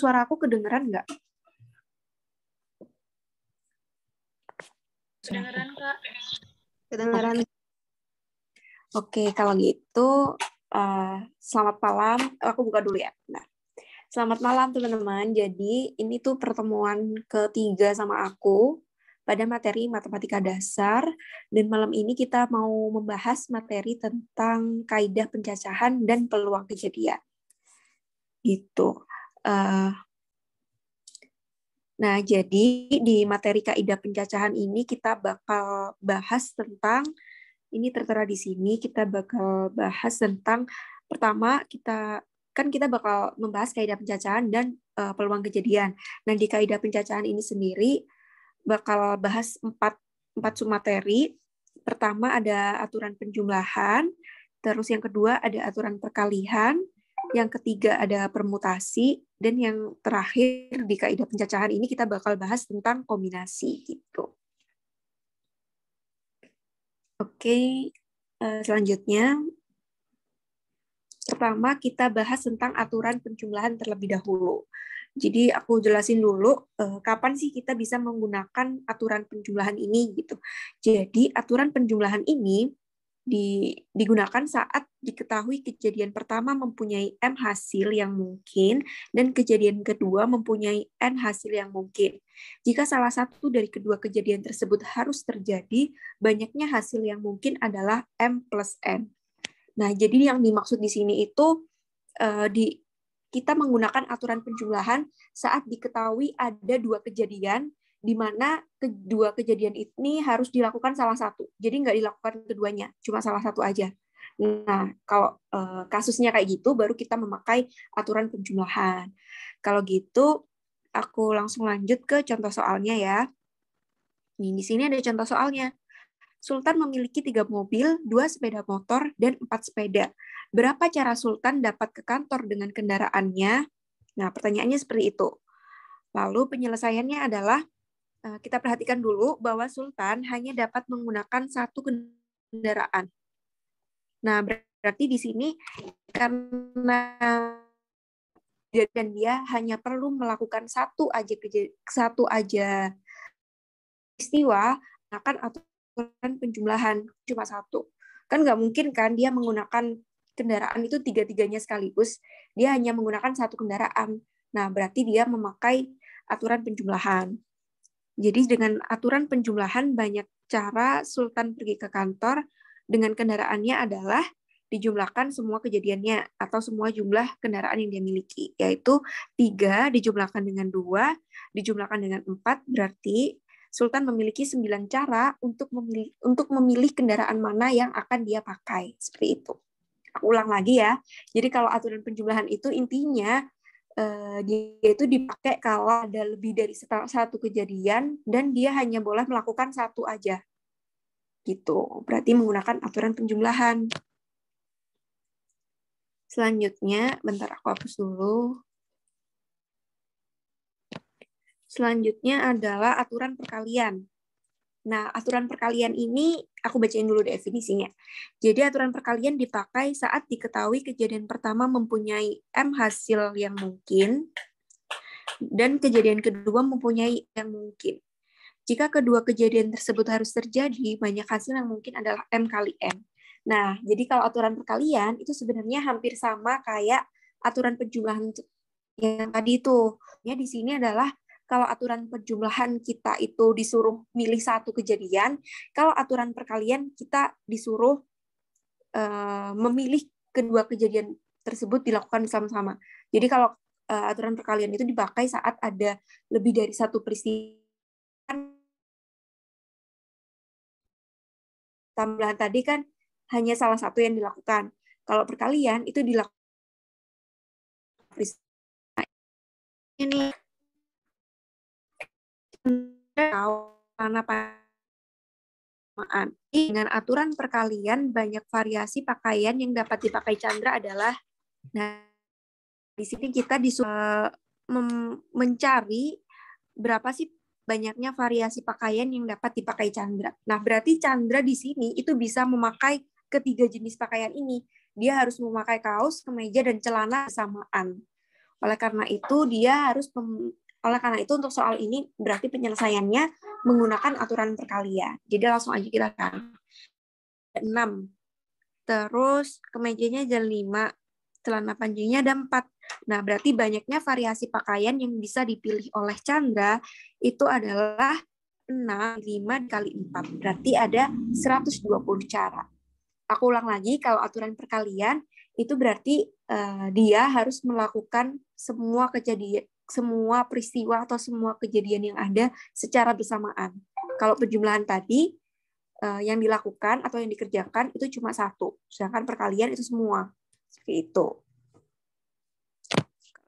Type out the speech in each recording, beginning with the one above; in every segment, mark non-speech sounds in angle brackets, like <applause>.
suara aku kedengeran nggak? Kedengeran, Kak. Kedengeran. Oke, okay, kalau gitu uh, selamat malam. Aku buka dulu ya. Nah, selamat malam teman-teman. Jadi ini tuh pertemuan ketiga sama aku pada materi matematika dasar dan malam ini kita mau membahas materi tentang kaidah pencacahan dan peluang kejadian. Gitu. Uh, nah, jadi di materi kaidah pencacahan ini kita bakal bahas tentang ini tertera di sini kita bakal bahas tentang pertama kita kan kita bakal membahas kaidah pencacahan dan uh, peluang kejadian. Nah, di kaidah pencacahan ini sendiri bakal bahas empat empat submateri. Pertama ada aturan penjumlahan, terus yang kedua ada aturan perkalian, yang ketiga ada permutasi, dan yang terakhir di kaidah pencacahan ini kita bakal bahas tentang kombinasi gitu. Oke, eh, selanjutnya pertama kita bahas tentang aturan penjumlahan terlebih dahulu. Jadi aku jelasin dulu eh, kapan sih kita bisa menggunakan aturan penjumlahan ini gitu. Jadi aturan penjumlahan ini di, digunakan saat diketahui kejadian pertama mempunyai M hasil yang mungkin dan kejadian kedua mempunyai N hasil yang mungkin. Jika salah satu dari kedua kejadian tersebut harus terjadi, banyaknya hasil yang mungkin adalah M plus N. Nah, jadi yang dimaksud di sini itu uh, di kita menggunakan aturan penjumlahan saat diketahui ada dua kejadian di mana kedua kejadian ini harus dilakukan salah satu. Jadi nggak dilakukan keduanya, cuma salah satu aja. Nah, kalau uh, kasusnya kayak gitu, baru kita memakai aturan penjumlahan. Kalau gitu, aku langsung lanjut ke contoh soalnya ya. Nih, di sini ada contoh soalnya. Sultan memiliki tiga mobil, dua sepeda motor, dan empat sepeda. Berapa cara Sultan dapat ke kantor dengan kendaraannya? Nah, pertanyaannya seperti itu. Lalu penyelesaiannya adalah Eh, kita perhatikan dulu bahwa sultan hanya dapat menggunakan satu kendaraan. Nah, berarti di sini karena dan dia hanya perlu melakukan satu aja satu aja peristiwa akan aturan penjumlahan cuma satu. Kan nggak mungkin kan dia menggunakan kendaraan itu tiga-tiganya sekaligus. Dia hanya menggunakan satu kendaraan. Nah, berarti dia memakai aturan penjumlahan. Jadi dengan aturan penjumlahan banyak cara Sultan pergi ke kantor dengan kendaraannya adalah dijumlahkan semua kejadiannya atau semua jumlah kendaraan yang dia miliki, yaitu tiga dijumlahkan dengan dua dijumlahkan dengan empat berarti Sultan memiliki sembilan cara untuk memilih, untuk memilih kendaraan mana yang akan dia pakai, seperti itu. Aku ulang lagi ya. Jadi kalau aturan penjumlahan itu intinya uh, dia itu dipakai kalau ada lebih dari satu kejadian dan dia hanya boleh melakukan satu aja. Gitu. Berarti menggunakan aturan penjumlahan. Selanjutnya, bentar aku hapus dulu. Selanjutnya adalah aturan perkalian. Nah, aturan perkalian ini aku bacain dulu definisinya. Jadi aturan perkalian dipakai saat diketahui kejadian pertama mempunyai M hasil yang mungkin dan kejadian kedua mempunyai yang mungkin. Jika kedua kejadian tersebut harus terjadi, banyak hasil yang mungkin adalah M kali M. Nah, jadi kalau aturan perkalian itu sebenarnya hampir sama kayak aturan penjumlahan yang tadi itu. Ya, di sini adalah kalau aturan perjumlahan kita itu disuruh milih satu kejadian, kalau aturan perkalian kita disuruh uh, memilih kedua kejadian tersebut dilakukan bersama-sama. Jadi kalau uh, aturan perkalian itu dipakai saat ada lebih dari satu peristiwa tambahan tadi kan hanya salah satu yang dilakukan. Kalau perkalian itu dilakukan ini karena Dengan aturan perkalian, banyak variasi pakaian yang dapat dipakai Chandra adalah nah di sini kita disuruh eh, mencari berapa sih banyaknya variasi pakaian yang dapat dipakai Chandra. Nah, berarti Chandra di sini itu bisa memakai ketiga jenis pakaian ini. Dia harus memakai kaos, kemeja, dan celana samaan. Oleh karena itu, dia harus oleh karena itu untuk soal ini berarti penyelesaiannya menggunakan aturan perkalian Jadi langsung aja kita kan. 6. Terus kemejanya ada 5, celana panjangnya ada 4. Nah, berarti banyaknya variasi pakaian yang bisa dipilih oleh Chandra itu adalah 6, 5 kali 4. Berarti ada 120 cara. Aku ulang lagi, kalau aturan perkalian itu berarti uh, dia harus melakukan semua kejadian semua peristiwa atau semua kejadian yang ada secara bersamaan. Kalau penjumlahan tadi eh, yang dilakukan atau yang dikerjakan itu cuma satu, sedangkan perkalian itu semua seperti itu.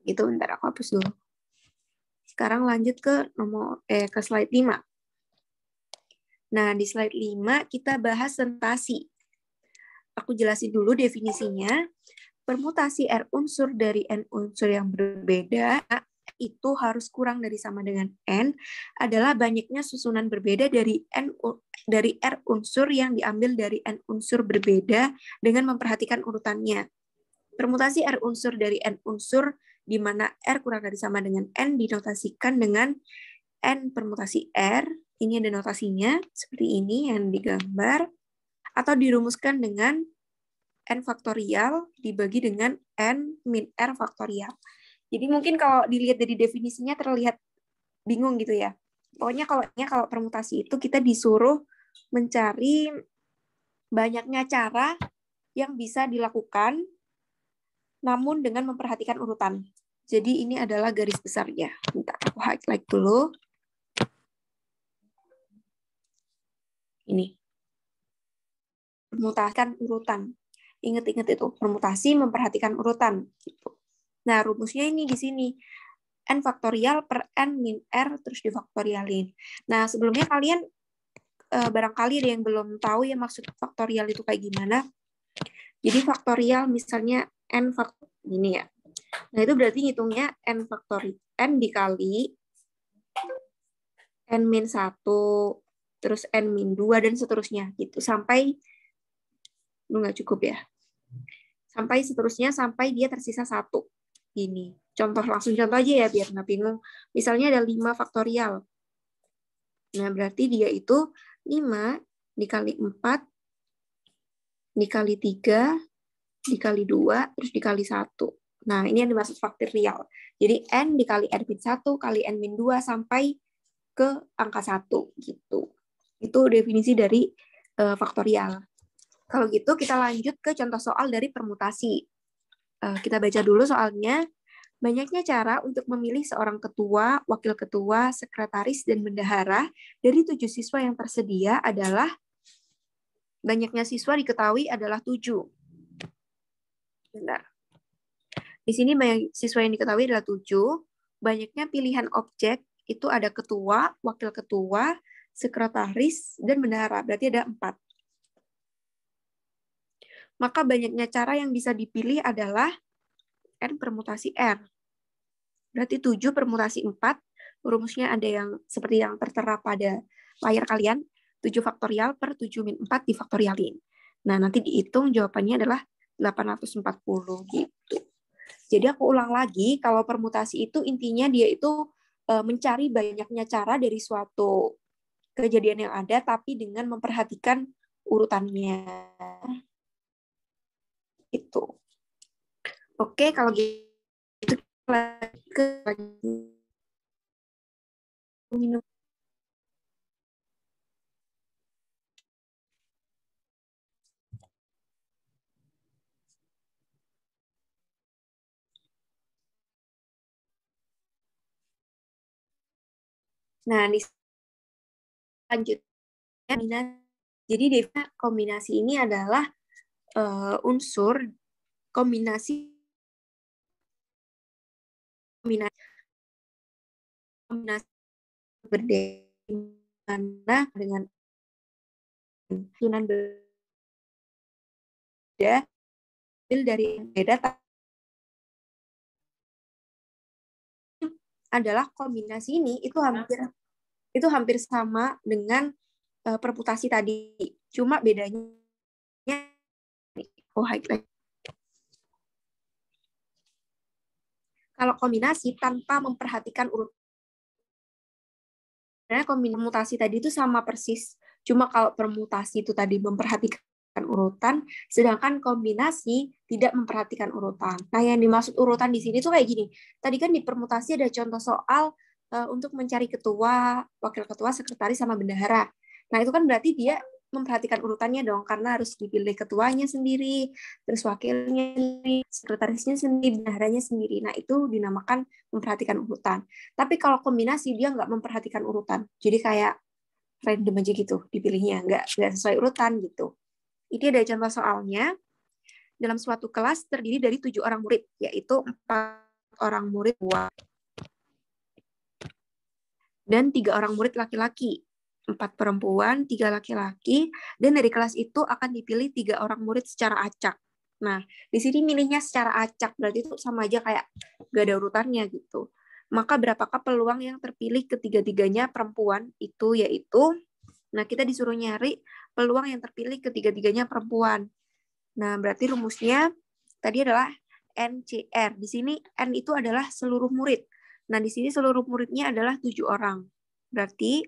Itu bentar aku hapus dulu. Sekarang lanjut ke nomor eh ke slide 5. Nah, di slide 5 kita bahas sentasi. Aku jelasin dulu definisinya. Permutasi R unsur dari N unsur yang berbeda itu harus kurang dari sama dengan N adalah banyaknya susunan berbeda dari N dari R unsur yang diambil dari N unsur berbeda dengan memperhatikan urutannya. Permutasi R unsur dari N unsur di mana R kurang dari sama dengan N dinotasikan dengan N permutasi R. Ini ada notasinya seperti ini yang digambar. Atau dirumuskan dengan N faktorial dibagi dengan N min R faktorial. Jadi mungkin kalau dilihat dari definisinya terlihat bingung gitu ya. Pokoknya kalau ya kalau permutasi itu kita disuruh mencari banyaknya cara yang bisa dilakukan namun dengan memperhatikan urutan. Jadi ini adalah garis besarnya. Minta aku highlight dulu. Ini. Permutasikan urutan. Ingat-ingat itu, permutasi memperhatikan urutan gitu. Nah, rumusnya ini di sini. N faktorial per N min R terus difaktorialin. Nah, sebelumnya kalian eh, barangkali ada yang belum tahu ya maksud faktorial itu kayak gimana. Jadi faktorial misalnya N faktorial ini ya. Nah, itu berarti ngitungnya N faktorial. N dikali N min 1, terus N min 2, dan seterusnya. gitu Sampai, lu nggak cukup ya. Sampai seterusnya, sampai dia tersisa satu Gini, contoh langsung contoh aja ya biar nggak bingung. Misalnya ada 5 faktorial. Nah, berarti dia itu 5 dikali 4 dikali 3 dikali 2 terus dikali 1. Nah, ini yang dimaksud faktorial. Jadi n dikali n min 1 kali n min 2 sampai ke angka 1 gitu. Itu definisi dari uh, faktorial. Kalau gitu kita lanjut ke contoh soal dari permutasi. Eh, kita baca dulu soalnya. Banyaknya cara untuk memilih seorang ketua, wakil ketua, sekretaris, dan bendahara dari tujuh siswa yang tersedia adalah banyaknya siswa diketahui adalah tujuh. Benar. Di sini banyak siswa yang diketahui adalah tujuh. Banyaknya pilihan objek itu ada ketua, wakil ketua, sekretaris, dan bendahara. Berarti ada empat. Maka banyaknya cara yang bisa dipilih adalah N permutasi R. Berarti 7 permutasi 4, rumusnya ada yang seperti yang tertera pada layar kalian, 7 faktorial per 7 min 4 difaktorialin. Nah, nanti dihitung jawabannya adalah 840 gitu. Jadi aku ulang lagi, kalau permutasi itu intinya dia itu e, mencari banyaknya cara dari suatu kejadian yang ada, tapi dengan memperhatikan urutannya itu. Oke, kalau gitu ke minum Nah, di lanjut. jadi Deva kombinasi ini adalah uh, unsur kombinasi kombinasi, kombinasi berbeda dengan kemungkinan berbeda dari beda adalah kombinasi ini itu hampir itu hampir sama dengan uh, perputasi tadi cuma bedanya karbohidrat. Kalau kombinasi tanpa memperhatikan urut karena kombinasi tadi itu sama persis. Cuma kalau permutasi itu tadi memperhatikan urutan, sedangkan kombinasi tidak memperhatikan urutan. Nah, yang dimaksud urutan di sini itu kayak gini. Tadi kan di permutasi ada contoh soal uh, untuk mencari ketua, wakil ketua, sekretaris sama bendahara. Nah, itu kan berarti dia memperhatikan urutannya dong karena harus dipilih ketuanya sendiri, terus wakilnya sekretarisnya sendiri, bendaharanya sendiri. Nah itu dinamakan memperhatikan urutan. Tapi kalau kombinasi dia nggak memperhatikan urutan, jadi kayak random aja gitu dipilihnya, nggak nggak sesuai urutan gitu. Ini ada contoh soalnya. Dalam suatu kelas terdiri dari tujuh orang murid, yaitu empat orang murid dan tiga orang murid laki-laki empat perempuan, tiga laki-laki, dan dari kelas itu akan dipilih tiga orang murid secara acak. Nah, di sini milihnya secara acak, berarti itu sama aja kayak gak ada urutannya gitu. Maka berapakah peluang yang terpilih ketiga-tiganya perempuan itu yaitu, nah kita disuruh nyari peluang yang terpilih ketiga-tiganya perempuan. Nah, berarti rumusnya tadi adalah NCR. Di sini N itu adalah seluruh murid. Nah, di sini seluruh muridnya adalah tujuh orang. Berarti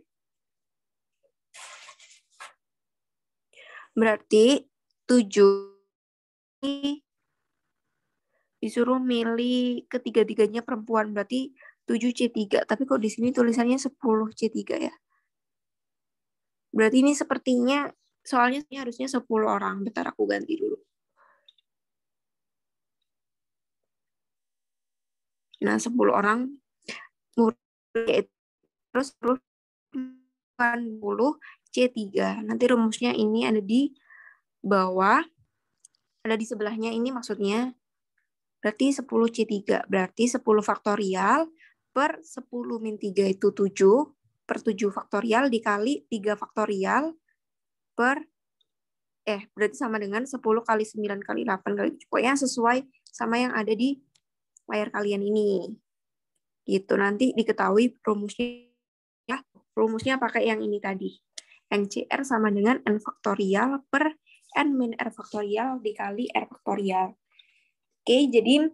Berarti 7 disuruh milih ketiga-tiganya perempuan. Berarti 7C3. Tapi kok di sini tulisannya 10C3 ya? Berarti ini sepertinya, soalnya ini harusnya 10 orang. Bentar aku ganti dulu. Nah, 10 orang. Terus, terus C3. Nanti rumusnya ini ada di bawah, ada di sebelahnya ini maksudnya. Berarti 10 C3, berarti 10 faktorial per 10 min 3 itu 7, per 7 faktorial dikali 3 faktorial per, eh berarti sama dengan 10 kali 9 kali 8 kali Pokoknya sesuai sama yang ada di layar kalian ini. Gitu, nanti diketahui rumusnya Rumusnya pakai yang ini tadi. NCR sama dengan N faktorial per N min R faktorial dikali R faktorial. Oke, jadi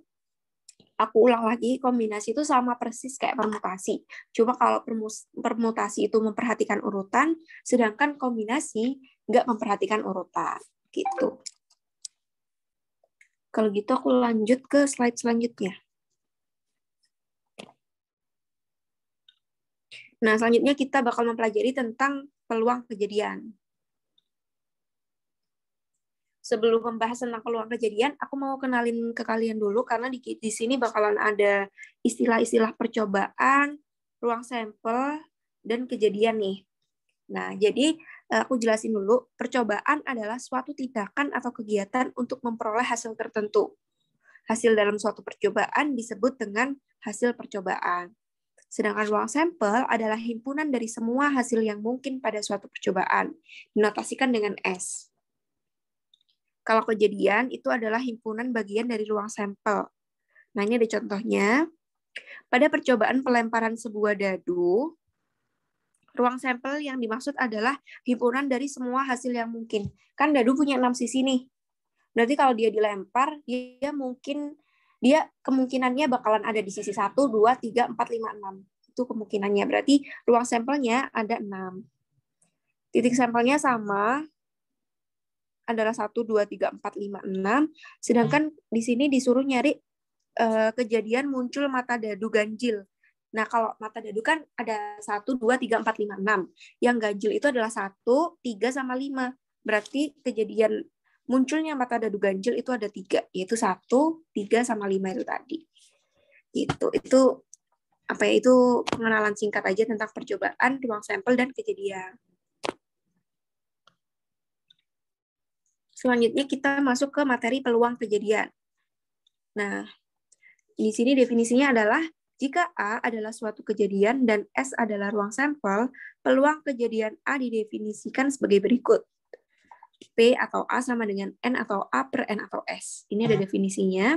aku ulang lagi, kombinasi itu sama persis kayak permutasi. Cuma kalau permutasi itu memperhatikan urutan, sedangkan kombinasi nggak memperhatikan urutan. Gitu. Kalau gitu aku lanjut ke slide selanjutnya. Nah, selanjutnya kita bakal mempelajari tentang peluang kejadian. Sebelum membahas tentang peluang kejadian, aku mau kenalin ke kalian dulu karena di, di sini bakalan ada istilah-istilah percobaan, ruang sampel, dan kejadian nih. Nah, jadi eh, aku jelasin dulu, percobaan adalah suatu tindakan atau kegiatan untuk memperoleh hasil tertentu. Hasil dalam suatu percobaan disebut dengan hasil percobaan. Sedangkan ruang sampel adalah himpunan dari semua hasil yang mungkin pada suatu percobaan, dinotasikan dengan S. Kalau kejadian, itu adalah himpunan bagian dari ruang sampel. Nah, ini ada contohnya. Pada percobaan pelemparan sebuah dadu, ruang sampel yang dimaksud adalah himpunan dari semua hasil yang mungkin. Kan dadu punya enam sisi nih. Berarti kalau dia dilempar, dia mungkin dia kemungkinannya bakalan ada di sisi 1, 2, 3, 4, 5, 6. Itu kemungkinannya. Berarti ruang sampelnya ada 6. Titik sampelnya sama, adalah 1, 2, 3, 4, 5, 6. Sedangkan di sini disuruh nyari uh, kejadian muncul mata dadu ganjil. Nah, kalau mata dadu kan ada 1, 2, 3, 4, 5, 6. Yang ganjil itu adalah 1, 3, sama 5. Berarti kejadian munculnya mata dadu ganjil itu ada tiga, yaitu satu, tiga, sama lima itu tadi. Gitu. Itu apa ya itu pengenalan singkat aja tentang percobaan, ruang sampel dan kejadian. Selanjutnya kita masuk ke materi peluang kejadian. Nah, di sini definisinya adalah jika A adalah suatu kejadian dan S adalah ruang sampel, peluang kejadian A didefinisikan sebagai berikut. P atau A sama dengan N atau A per N atau S. Ini ada hmm. definisinya.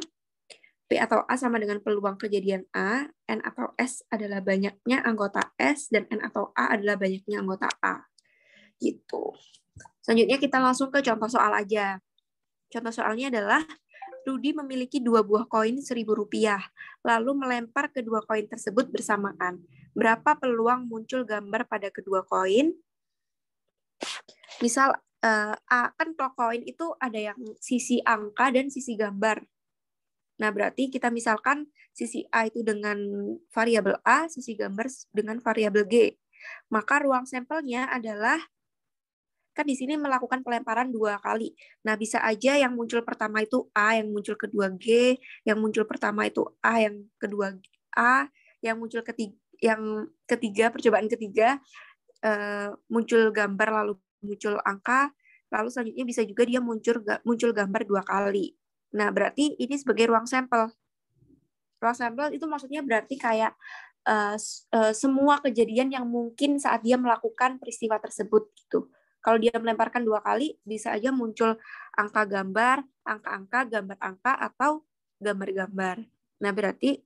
P atau A sama dengan peluang kejadian A, N atau S adalah banyaknya anggota S, dan N atau A adalah banyaknya anggota A. Gitu. Selanjutnya kita langsung ke contoh soal aja. Contoh soalnya adalah Rudi memiliki dua buah koin seribu rupiah, lalu melempar kedua koin tersebut bersamaan. Berapa peluang muncul gambar pada kedua koin? Misal uh, kan clock coin itu ada yang sisi angka dan sisi gambar. Nah, berarti kita misalkan sisi A itu dengan variabel A, sisi gambar dengan variabel G. Maka ruang sampelnya adalah kan di sini melakukan pelemparan dua kali. Nah, bisa aja yang muncul pertama itu A, yang muncul kedua G, yang muncul pertama itu A, yang kedua A, yang muncul ketiga yang ketiga percobaan ketiga eh, muncul gambar lalu muncul angka, lalu selanjutnya bisa juga dia muncul muncul gambar dua kali. Nah, berarti ini sebagai ruang sampel. Ruang sampel itu maksudnya berarti kayak uh, uh, semua kejadian yang mungkin saat dia melakukan peristiwa tersebut gitu. Kalau dia melemparkan dua kali, bisa aja muncul angka gambar, angka-angka, gambar angka, atau gambar-gambar. Nah, berarti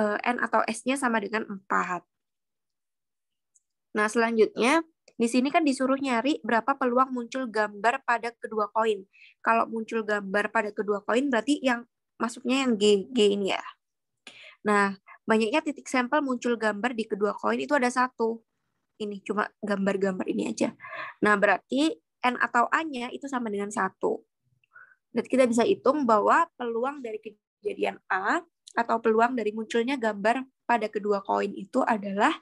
uh, N atau S-nya sama dengan 4. Nah, selanjutnya di sini kan disuruh nyari berapa peluang muncul gambar pada kedua koin. Kalau muncul gambar pada kedua koin berarti yang masuknya yang G, G ini ya. Nah, banyaknya titik sampel muncul gambar di kedua koin itu ada satu. Ini cuma gambar-gambar ini aja. Nah, berarti N atau A-nya itu sama dengan satu. Berarti kita bisa hitung bahwa peluang dari kejadian A atau peluang dari munculnya gambar pada kedua koin itu adalah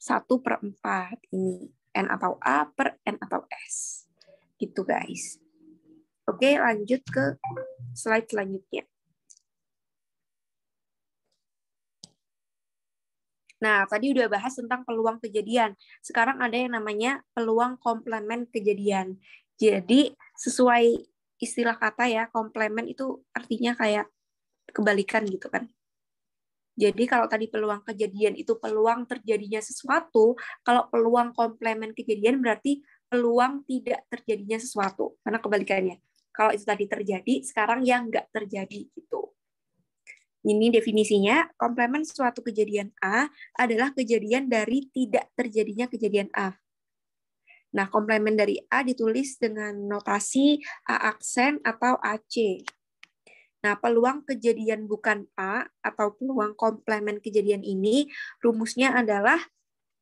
1 per 4 ini. N atau A per N atau S. Gitu guys. Oke lanjut ke slide selanjutnya. Nah, tadi udah bahas tentang peluang kejadian. Sekarang ada yang namanya peluang komplement kejadian. Jadi, sesuai istilah kata ya, komplement itu artinya kayak kebalikan gitu kan. Jadi kalau tadi peluang kejadian itu peluang terjadinya sesuatu, kalau peluang komplement kejadian berarti peluang tidak terjadinya sesuatu. Karena kebalikannya. Kalau itu tadi terjadi, sekarang yang nggak terjadi itu. Ini definisinya, komplement suatu kejadian A adalah kejadian dari tidak terjadinya kejadian A. Nah, komplement dari A ditulis dengan notasi A aksen atau AC. Nah, peluang kejadian bukan A atau peluang komplement kejadian ini rumusnya adalah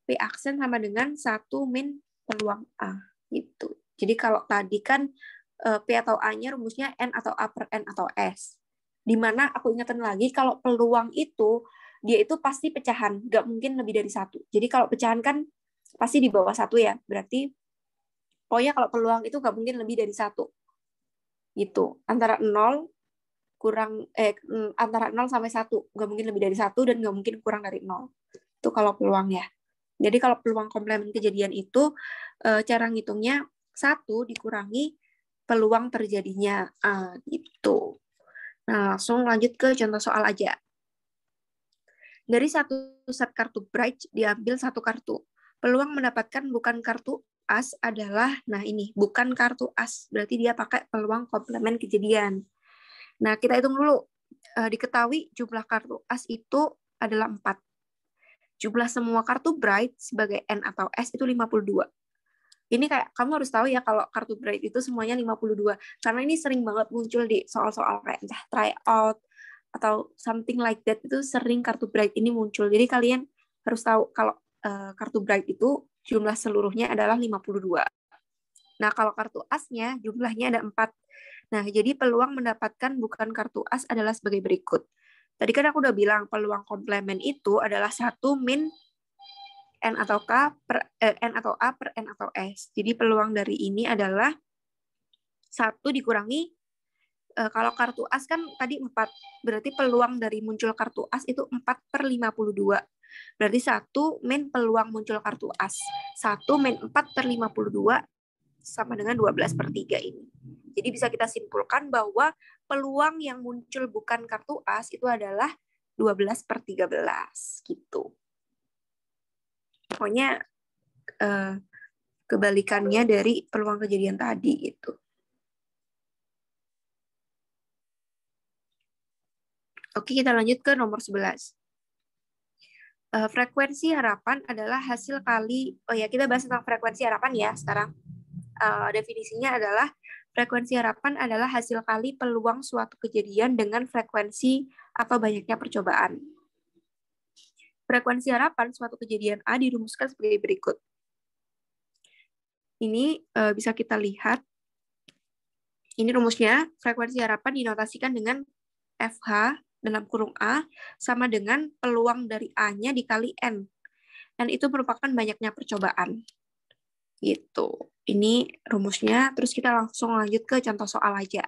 P aksen sama dengan 1 min peluang A. Gitu. Jadi kalau tadi kan eh, P atau A-nya rumusnya N atau A per N atau S. Dimana aku ingatkan lagi kalau peluang itu dia itu pasti pecahan, nggak mungkin lebih dari satu. Jadi kalau pecahan kan pasti di bawah satu ya, berarti pokoknya kalau peluang itu nggak mungkin lebih dari satu gitu antara 0 kurang eh mm, antara 0 sampai 1. Nggak mungkin lebih dari satu dan nggak mungkin kurang dari 0. Itu kalau peluang ya Jadi kalau peluang komplement kejadian itu eh, cara ngitungnya satu dikurangi peluang terjadinya A gitu. Nah, langsung lanjut ke contoh soal aja. Dari satu set kartu bridge diambil satu kartu. Peluang mendapatkan bukan kartu as adalah nah ini bukan kartu as berarti dia pakai peluang komplement kejadian Nah, kita hitung dulu. E, diketahui jumlah kartu as itu adalah 4. Jumlah semua kartu bright sebagai N atau S itu 52. Ini kayak kamu harus tahu ya kalau kartu bright itu semuanya 52. Karena ini sering banget muncul di soal-soal kayak entah tryout atau something like that itu sering kartu bright ini muncul. Jadi kalian harus tahu kalau e, kartu bright itu jumlah seluruhnya adalah 52. Nah, kalau kartu asnya jumlahnya ada empat. Nah, jadi peluang mendapatkan bukan kartu as adalah sebagai berikut. Tadi kan aku udah bilang peluang komplement itu adalah satu min n atau k per eh, n atau a per n atau s. Jadi peluang dari ini adalah satu dikurangi eh, kalau kartu as kan tadi empat Berarti peluang dari muncul kartu as itu empat per lima puluh dua Berarti satu min peluang muncul kartu as. satu min empat per lima puluh dua sama dengan 12 per 3 ini. Jadi bisa kita simpulkan bahwa peluang yang muncul bukan kartu as itu adalah 12 per 13 gitu. Pokoknya eh, kebalikannya dari peluang kejadian tadi itu. Oke, kita lanjut ke nomor 11. Eh, frekuensi harapan adalah hasil kali, oh ya kita bahas tentang frekuensi harapan ya sekarang uh, definisinya adalah frekuensi harapan adalah hasil kali peluang suatu kejadian dengan frekuensi atau banyaknya percobaan. Frekuensi harapan suatu kejadian A dirumuskan sebagai berikut. Ini uh, bisa kita lihat. Ini rumusnya, frekuensi harapan dinotasikan dengan FH dalam kurung A sama dengan peluang dari A-nya dikali N. Dan itu merupakan banyaknya percobaan. Gitu. Ini rumusnya, terus kita langsung lanjut ke contoh soal aja.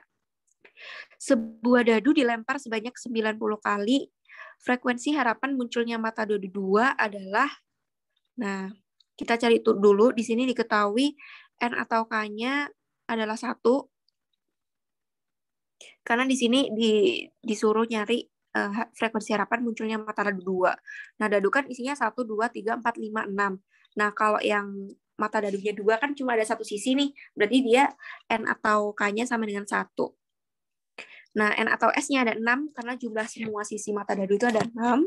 Sebuah dadu dilempar sebanyak 90 kali. Frekuensi harapan munculnya mata dadu dua adalah Nah, kita cari itu dulu di sini diketahui n atau k-nya adalah satu karena di sini di, disuruh nyari uh, frekuensi harapan munculnya mata dadu dua. Nah dadu kan isinya satu dua tiga empat lima enam. Nah kalau yang mata dadunya dua kan cuma ada satu sisi nih. Berarti dia N atau K-nya sama dengan satu. Nah, N atau S-nya ada enam karena jumlah semua sisi mata dadu itu ada enam.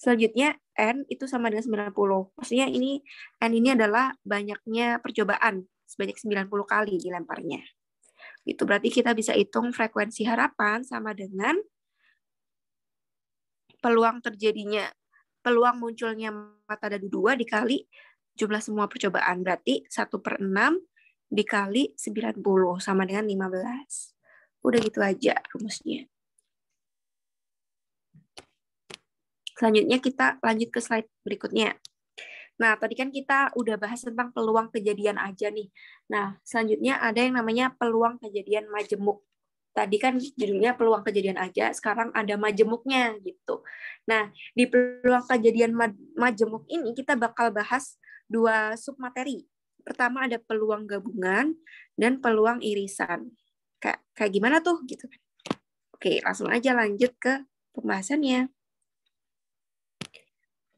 Selanjutnya, N itu sama dengan sembilan puluh. Maksudnya ini N ini adalah banyaknya percobaan. Sebanyak sembilan puluh kali dilemparnya. Itu berarti kita bisa hitung frekuensi harapan sama dengan peluang terjadinya peluang munculnya mata dadu dua dikali jumlah semua percobaan. Berarti 1 per 6 dikali 90 sama dengan 15. Udah gitu aja rumusnya. Selanjutnya kita lanjut ke slide berikutnya. Nah, tadi kan kita udah bahas tentang peluang kejadian aja nih. Nah, selanjutnya ada yang namanya peluang kejadian majemuk. Tadi kan judulnya peluang kejadian aja, sekarang ada majemuknya gitu. Nah, di peluang kejadian majemuk ini kita bakal bahas dua sub materi Pertama ada peluang gabungan dan peluang irisan. Kayak, kayak gimana tuh gitu Oke, langsung aja lanjut ke pembahasannya.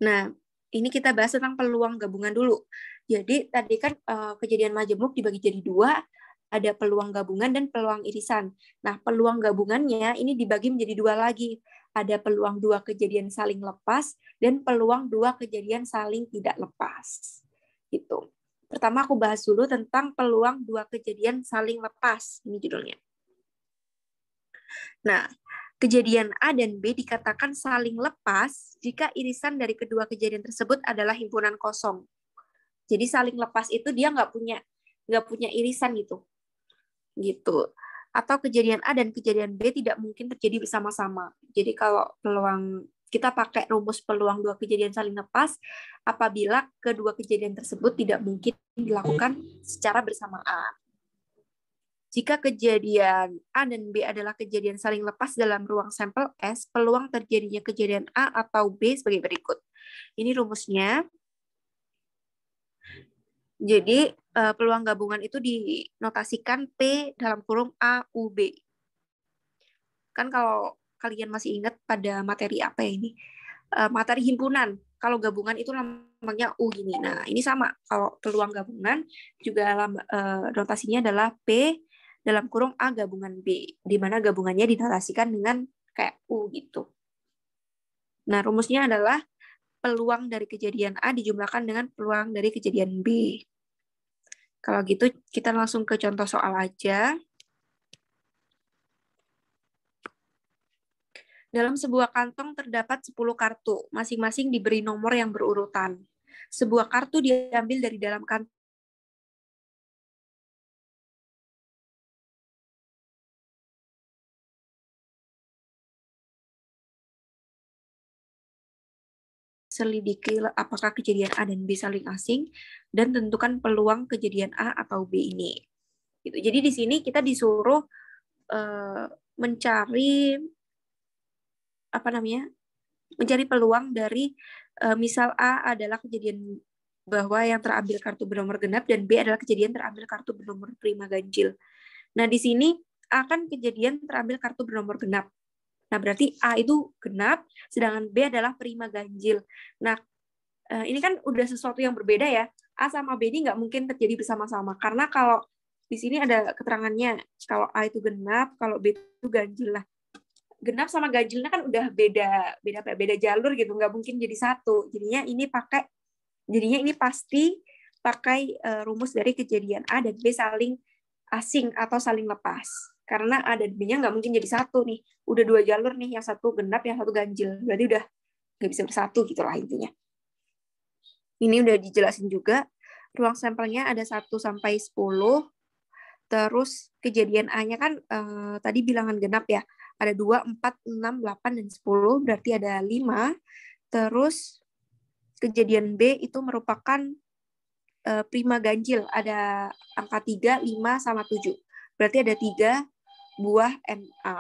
Nah, ini kita bahas tentang peluang gabungan dulu. Jadi tadi kan uh, kejadian majemuk dibagi jadi dua, ada peluang gabungan dan peluang irisan. Nah, peluang gabungannya ini dibagi menjadi dua lagi. Ada peluang dua kejadian saling lepas dan peluang dua kejadian saling tidak lepas. Gitu. Pertama aku bahas dulu tentang peluang dua kejadian saling lepas. Ini judulnya. Nah, kejadian A dan B dikatakan saling lepas jika irisan dari kedua kejadian tersebut adalah himpunan kosong. Jadi saling lepas itu dia nggak punya nggak punya irisan gitu gitu atau kejadian A dan kejadian B tidak mungkin terjadi bersama-sama. Jadi kalau peluang kita pakai rumus peluang dua kejadian saling lepas apabila kedua kejadian tersebut tidak mungkin dilakukan secara bersamaan. Jika kejadian A dan B adalah kejadian saling lepas dalam ruang sampel S, peluang terjadinya kejadian A atau B sebagai berikut. Ini rumusnya. Jadi uh, peluang gabungan itu dinotasikan P dalam kurung A, U, B. Kan kalau kalian masih ingat pada materi apa ya ini? Uh, materi himpunan. Kalau gabungan itu namanya U gini. Nah, ini sama. Kalau peluang gabungan juga dalam uh, eh, notasinya adalah P dalam kurung A gabungan B, di mana gabungannya dinotasikan dengan kayak U gitu. Nah, rumusnya adalah peluang dari kejadian A dijumlahkan dengan peluang dari kejadian B. Kalau gitu kita langsung ke contoh soal aja. Dalam sebuah kantong terdapat 10 kartu, masing-masing diberi nomor yang berurutan. Sebuah kartu diambil dari dalam kantong selidiki apakah kejadian A dan B saling asing, dan tentukan peluang kejadian A atau B ini. Gitu. Jadi di sini kita disuruh uh, mencari apa namanya, mencari peluang dari uh, misal A adalah kejadian bahwa yang terambil kartu bernomor genap dan B adalah kejadian terambil kartu bernomor prima ganjil. Nah di sini akan kejadian terambil kartu bernomor genap. Nah, berarti A itu genap, sedangkan B adalah prima ganjil. Nah, eh, ini kan udah sesuatu yang berbeda ya. A sama B ini nggak mungkin terjadi bersama-sama. Karena kalau di sini ada keterangannya, kalau A itu genap, kalau B itu ganjil lah. Genap sama ganjilnya kan udah beda, beda beda jalur gitu, nggak mungkin jadi satu. Jadinya ini pakai, jadinya ini pasti pakai eh, rumus dari kejadian A dan B saling asing atau saling lepas karena A dan B-nya nggak mungkin jadi satu nih. Udah dua jalur nih, yang satu genap, yang satu ganjil. Berarti udah nggak bisa bersatu gitu lah intinya. Ini udah dijelasin juga. Ruang sampelnya ada 1 sampai 10. Terus kejadian A-nya kan eh, tadi bilangan genap ya. Ada 2, 4, 6, 8, dan 10. Berarti ada 5. Terus kejadian B itu merupakan eh, prima ganjil. Ada angka 3, 5, sama 7. Berarti ada 3, buah NA.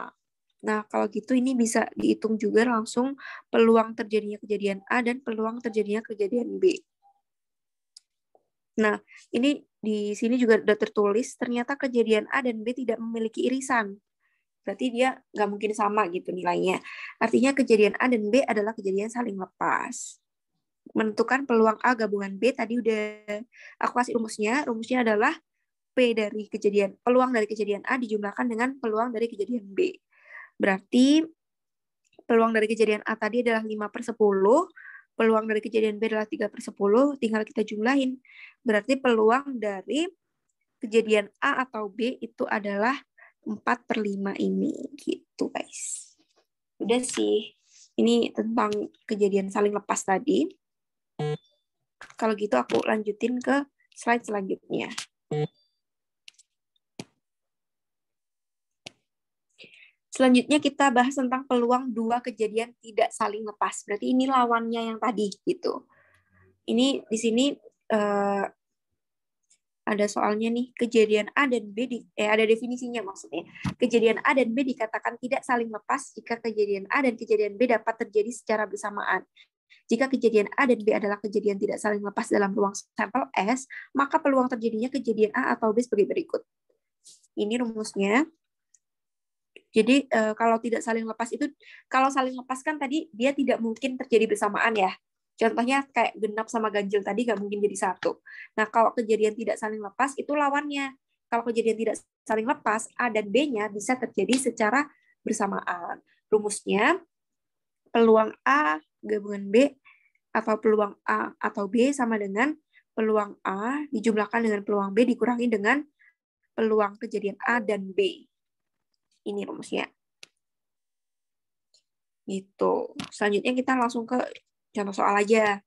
Nah, kalau gitu ini bisa dihitung juga langsung peluang terjadinya kejadian A dan peluang terjadinya kejadian B. Nah, ini di sini juga sudah tertulis, ternyata kejadian A dan B tidak memiliki irisan. Berarti dia nggak mungkin sama gitu nilainya. Artinya kejadian A dan B adalah kejadian saling lepas. Menentukan peluang A gabungan B tadi udah aku kasih rumusnya. Rumusnya adalah P dari kejadian peluang dari kejadian A dijumlahkan dengan peluang dari kejadian B. Berarti peluang dari kejadian A tadi adalah 5 per 10, peluang dari kejadian B adalah 3 per 10, tinggal kita jumlahin. Berarti peluang dari kejadian A atau B itu adalah 4 per 5 ini. Gitu guys. Udah sih, ini tentang kejadian saling lepas tadi. Kalau gitu aku lanjutin ke slide selanjutnya. Selanjutnya kita bahas tentang peluang dua kejadian tidak saling lepas. Berarti ini lawannya yang tadi gitu. Ini di sini uh, ada soalnya nih kejadian A dan B di, eh ada definisinya maksudnya kejadian A dan B dikatakan tidak saling lepas jika kejadian A dan kejadian B dapat terjadi secara bersamaan jika kejadian A dan B adalah kejadian tidak saling lepas dalam ruang sampel S maka peluang terjadinya kejadian A atau B sebagai berikut ini rumusnya jadi uh, kalau tidak saling lepas itu kalau saling lepas kan tadi dia tidak mungkin terjadi bersamaan ya. Contohnya kayak genap sama ganjil tadi nggak mungkin jadi satu. Nah kalau kejadian tidak saling lepas itu lawannya. Kalau kejadian tidak saling lepas A dan B-nya bisa terjadi secara bersamaan. Rumusnya peluang A gabungan B atau peluang A atau B sama dengan peluang A dijumlahkan dengan peluang B dikurangi dengan peluang kejadian A dan B ini rumusnya. Gitu. Selanjutnya kita langsung ke contoh soal aja.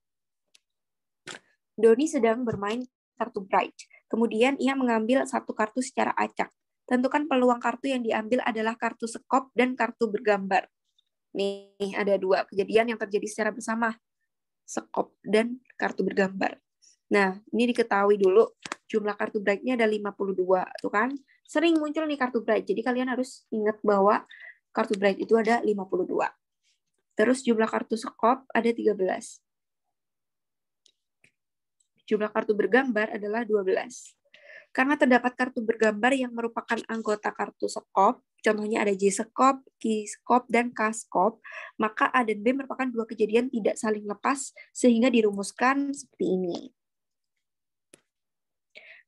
Doni sedang bermain kartu bright. Kemudian ia mengambil satu kartu secara acak. Tentukan peluang kartu yang diambil adalah kartu sekop dan kartu bergambar. Nih, ada dua kejadian yang terjadi secara bersama. Sekop dan kartu bergambar. Nah, ini diketahui dulu jumlah kartu bright nya ada 52, tuh kan? sering muncul nih kartu bright. Jadi kalian harus ingat bahwa kartu bright itu ada 52. Terus jumlah kartu sekop ada 13. Jumlah kartu bergambar adalah 12. Karena terdapat kartu bergambar yang merupakan anggota kartu sekop, contohnya ada J-sekop, K-sekop, dan K-sekop, maka A dan B merupakan dua kejadian tidak saling lepas sehingga dirumuskan seperti ini.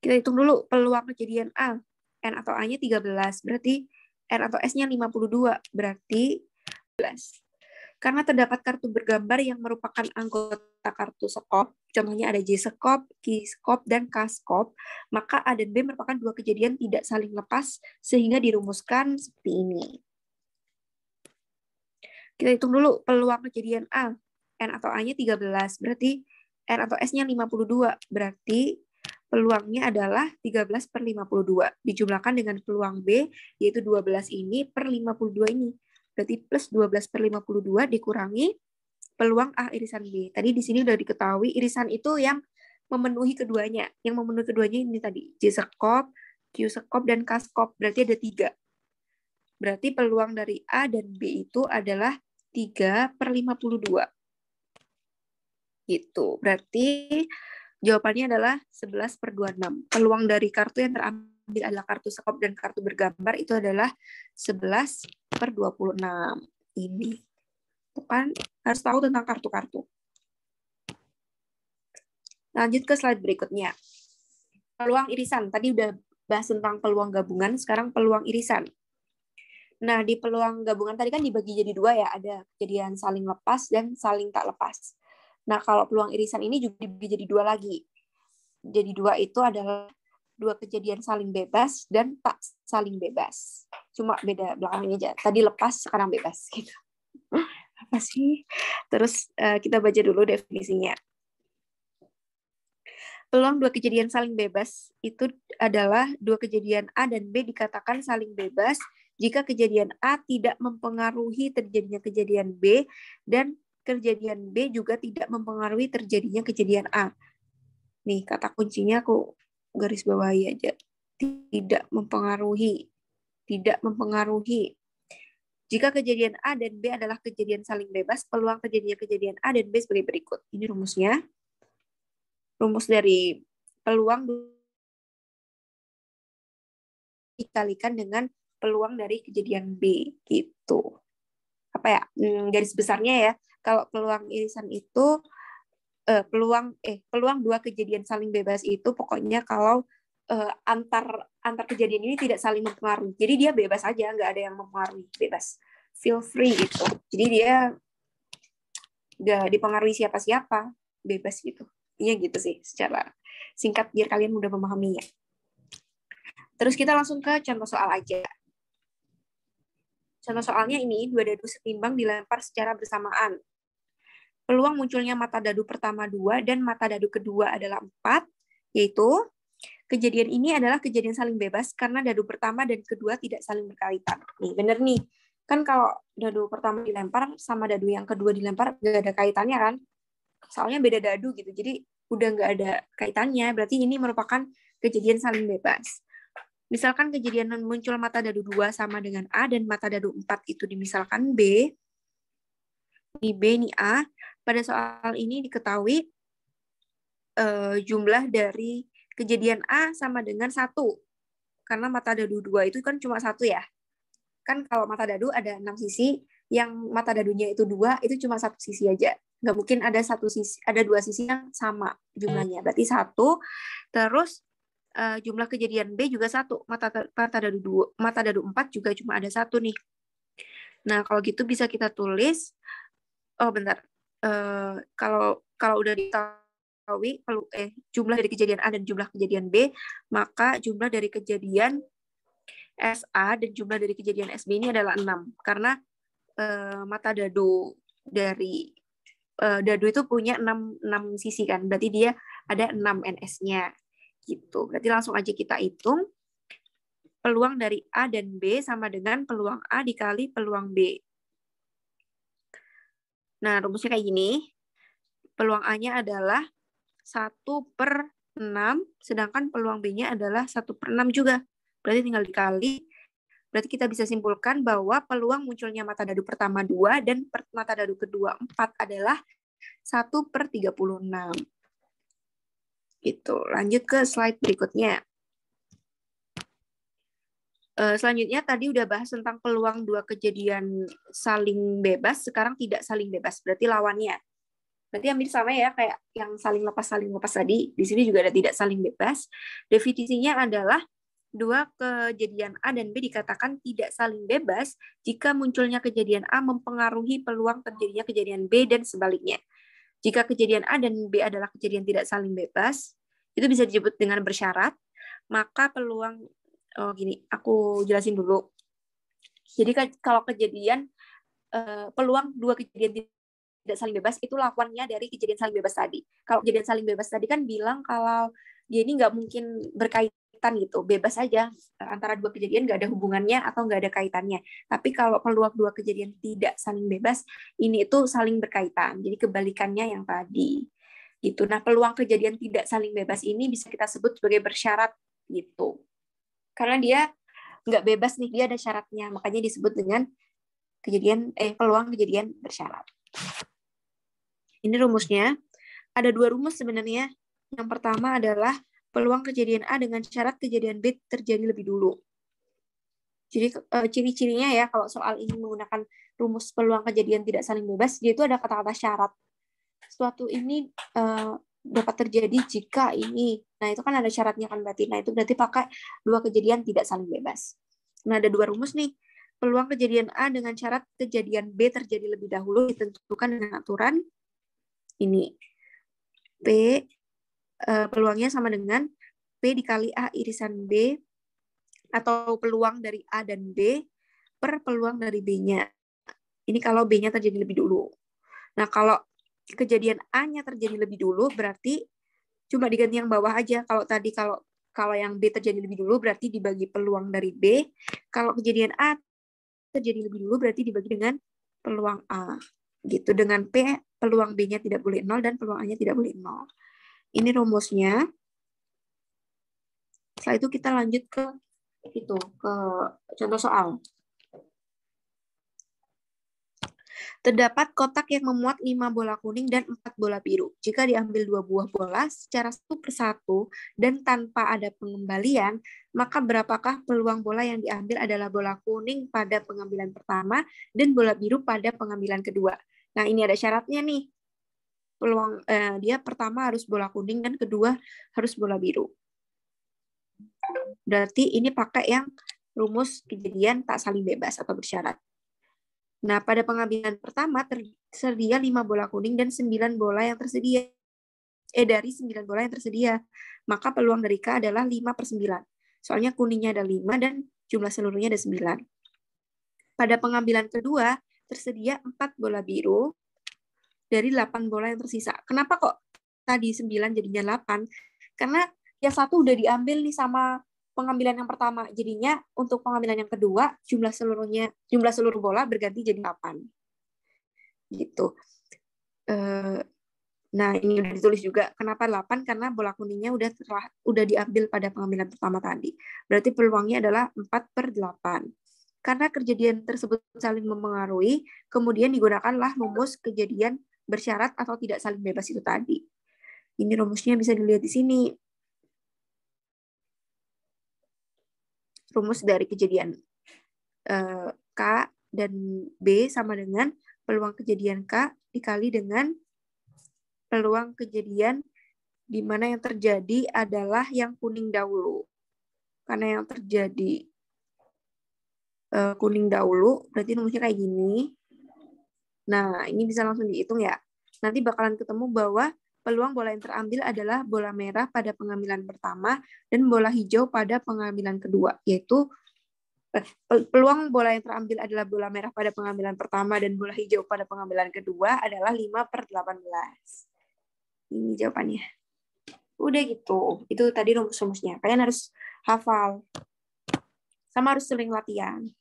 Kita hitung dulu peluang kejadian A. N atau A-nya 13. Berarti R atau S-nya 52. Berarti 11. Karena terdapat kartu bergambar yang merupakan anggota kartu sekop, contohnya ada J sekop, K sekop, dan K sekop, maka A dan B merupakan dua kejadian tidak saling lepas sehingga dirumuskan seperti ini. Kita hitung dulu peluang kejadian A. N atau A-nya 13, berarti n atau S-nya 52, berarti peluangnya adalah 13 per 52. Dijumlahkan dengan peluang B, yaitu 12 ini per 52 ini. Berarti plus 12 per 52 dikurangi peluang A irisan B. Tadi di sini udah diketahui irisan itu yang memenuhi keduanya. Yang memenuhi keduanya ini tadi, J sekop, Q sekop, dan K sekop. Berarti ada tiga. Berarti peluang dari A dan B itu adalah 3 per 52. Gitu. Berarti Jawabannya adalah 11 per 26. Peluang dari kartu yang terambil adalah kartu sekop dan kartu bergambar itu adalah 11 per 26. Ini. Teman harus tahu tentang kartu-kartu. Lanjut ke slide berikutnya. Peluang irisan. Tadi udah bahas tentang peluang gabungan, sekarang peluang irisan. Nah, di peluang gabungan tadi kan dibagi jadi dua ya, ada kejadian saling lepas dan saling tak lepas. Nah, kalau peluang irisan ini juga dibagi jadi dua lagi. Jadi dua itu adalah dua kejadian saling bebas dan tak saling bebas. Cuma beda belakangnya aja. Tadi lepas, sekarang bebas <laughs> gitu. Apa sih? Terus eh, kita baca dulu definisinya. Peluang dua kejadian saling bebas itu adalah dua kejadian A dan B dikatakan saling bebas jika kejadian A tidak mempengaruhi terjadinya kejadian B dan kejadian B juga tidak mempengaruhi terjadinya kejadian A. Nih, kata kuncinya aku garis bawahi aja. Tidak mempengaruhi. Tidak mempengaruhi. Jika kejadian A dan B adalah kejadian saling bebas, peluang terjadinya kejadian A dan B sebagai berikut. Ini rumusnya. Rumus dari peluang dikalikan dengan peluang dari kejadian B gitu. Apa ya? Hmm, garis besarnya ya, kalau peluang irisan itu eh, peluang eh peluang dua kejadian saling bebas itu pokoknya kalau eh, antar antar kejadian ini tidak saling mempengaruhi. Jadi dia bebas aja, nggak ada yang mempengaruhi, bebas. Feel free gitu. Jadi dia nggak dipengaruhi siapa-siapa, bebas gitu. Iya gitu sih secara singkat biar kalian mudah memahaminya. Terus kita langsung ke contoh soal aja. Contoh soalnya ini, dua dadu setimbang dilempar secara bersamaan peluang munculnya mata dadu pertama dua dan mata dadu kedua adalah empat, yaitu kejadian ini adalah kejadian saling bebas karena dadu pertama dan kedua tidak saling berkaitan. Nih, bener nih. Kan kalau dadu pertama dilempar sama dadu yang kedua dilempar, nggak ada kaitannya kan? Soalnya beda dadu gitu, jadi udah nggak ada kaitannya. Berarti ini merupakan kejadian saling bebas. Misalkan kejadian muncul mata dadu 2 sama dengan A dan mata dadu empat itu dimisalkan B, ini B ini A, pada soal ini diketahui uh, jumlah dari kejadian A sama dengan satu karena mata dadu dua itu kan cuma satu ya. Kan kalau mata dadu ada enam sisi, yang mata dadunya itu dua itu cuma satu sisi aja. Nggak mungkin ada satu sisi, ada dua sisi yang sama jumlahnya. Hmm. Berarti satu. Terus uh, jumlah kejadian B juga satu. Mata mata dadu dua, mata dadu empat juga cuma ada satu nih. Nah kalau gitu bisa kita tulis. Oh bentar. Eh, kalau kalau udah diketahui eh jumlah dari kejadian A dan jumlah kejadian B, maka jumlah dari kejadian SA dan jumlah dari kejadian SB ini adalah 6 karena eh, mata dadu dari eh, dadu itu punya 6 6 sisi kan. Berarti dia ada 6 NS-nya. Gitu. Berarti langsung aja kita hitung peluang dari A dan B sama dengan peluang A dikali peluang B. Nah, rumusnya kayak gini. Peluang A-nya adalah 1 per 6, sedangkan peluang B-nya adalah 1 per 6 juga. Berarti tinggal dikali. Berarti kita bisa simpulkan bahwa peluang munculnya mata dadu pertama 2 dan mata dadu kedua 4 adalah 1 per 36. Gitu. Lanjut ke slide berikutnya. Eh, selanjutnya tadi udah bahas tentang peluang dua kejadian saling bebas, sekarang tidak saling bebas, berarti lawannya. Berarti hampir sama ya kayak yang saling lepas saling lepas tadi. Di sini juga ada tidak saling bebas. Definisinya adalah dua kejadian A dan B dikatakan tidak saling bebas jika munculnya kejadian A mempengaruhi peluang terjadinya kejadian B dan sebaliknya. Jika kejadian A dan B adalah kejadian tidak saling bebas, itu bisa disebut dengan bersyarat, maka peluang oh gini, aku jelasin dulu. Jadi kan kalau kejadian eh, peluang dua kejadian tidak saling bebas itu lakuannya dari kejadian saling bebas tadi. Kalau kejadian saling bebas tadi kan bilang kalau dia ini nggak mungkin berkaitan gitu, bebas aja eh, antara dua kejadian nggak ada hubungannya atau nggak ada kaitannya. Tapi kalau peluang dua kejadian tidak saling bebas, ini itu saling berkaitan. Jadi kebalikannya yang tadi gitu. Nah peluang kejadian tidak saling bebas ini bisa kita sebut sebagai bersyarat gitu karena dia nggak bebas nih dia ada syaratnya makanya disebut dengan kejadian eh peluang kejadian bersyarat ini rumusnya ada dua rumus sebenarnya yang pertama adalah peluang kejadian A dengan syarat kejadian B terjadi lebih dulu jadi eh, ciri-cirinya ya kalau soal ini menggunakan rumus peluang kejadian tidak saling bebas dia itu ada kata-kata syarat suatu ini uh, dapat terjadi jika ini. Nah, itu kan ada syaratnya kan berarti. Nah, itu berarti pakai dua kejadian tidak saling bebas. Nah, ada dua rumus nih. Peluang kejadian A dengan syarat kejadian B terjadi lebih dahulu ditentukan dengan aturan ini. P e, peluangnya sama dengan P dikali A irisan B atau peluang dari A dan B per peluang dari B-nya. Ini kalau B-nya terjadi lebih dulu. Nah, kalau kejadian A-nya terjadi lebih dulu berarti cuma diganti yang bawah aja. Kalau tadi kalau kalau yang B terjadi lebih dulu berarti dibagi peluang dari B. Kalau kejadian A terjadi lebih dulu berarti dibagi dengan peluang A. Gitu. Dengan P peluang B-nya tidak boleh nol dan peluang A-nya tidak boleh nol. Ini rumusnya. Setelah itu kita lanjut ke itu ke contoh soal. Terdapat kotak yang memuat 5 bola kuning dan 4 bola biru. Jika diambil dua buah bola secara satu persatu dan tanpa ada pengembalian, maka berapakah peluang bola yang diambil adalah bola kuning pada pengambilan pertama dan bola biru pada pengambilan kedua. Nah, ini ada syaratnya nih. Peluang eh, dia pertama harus bola kuning dan kedua harus bola biru. Berarti ini pakai yang rumus kejadian tak saling bebas atau bersyarat. Nah, pada pengambilan pertama tersedia 5 bola kuning dan 9 bola yang tersedia. Eh, dari 9 bola yang tersedia. Maka peluang dari K adalah 5 per 9. Soalnya kuningnya ada 5 dan jumlah seluruhnya ada 9. Pada pengambilan kedua, tersedia 4 bola biru dari 8 bola yang tersisa. Kenapa kok tadi 9 jadinya 8? Karena yang satu udah diambil nih sama pengambilan yang pertama. Jadinya untuk pengambilan yang kedua jumlah seluruhnya jumlah seluruh bola berganti jadi 8. Gitu. Eh, nah, ini udah ditulis juga kenapa 8 karena bola kuningnya udah telah udah diambil pada pengambilan pertama tadi. Berarti peluangnya adalah 4 per 8. Karena kejadian tersebut saling memengaruhi, kemudian digunakanlah rumus kejadian bersyarat atau tidak saling bebas itu tadi. Ini rumusnya bisa dilihat di sini. rumus dari kejadian uh, K dan B sama dengan peluang kejadian K dikali dengan peluang kejadian di mana yang terjadi adalah yang kuning dahulu. Karena yang terjadi uh, kuning dahulu, berarti rumusnya kayak gini. Nah, ini bisa langsung dihitung ya. Nanti bakalan ketemu bahwa peluang bola yang terambil adalah bola merah pada pengambilan pertama dan bola hijau pada pengambilan kedua, yaitu eh, peluang bola yang terambil adalah bola merah pada pengambilan pertama dan bola hijau pada pengambilan kedua adalah 5 per 18. Ini jawabannya. Udah gitu. Itu tadi rumus-rumusnya. Kalian harus hafal. Sama harus sering latihan.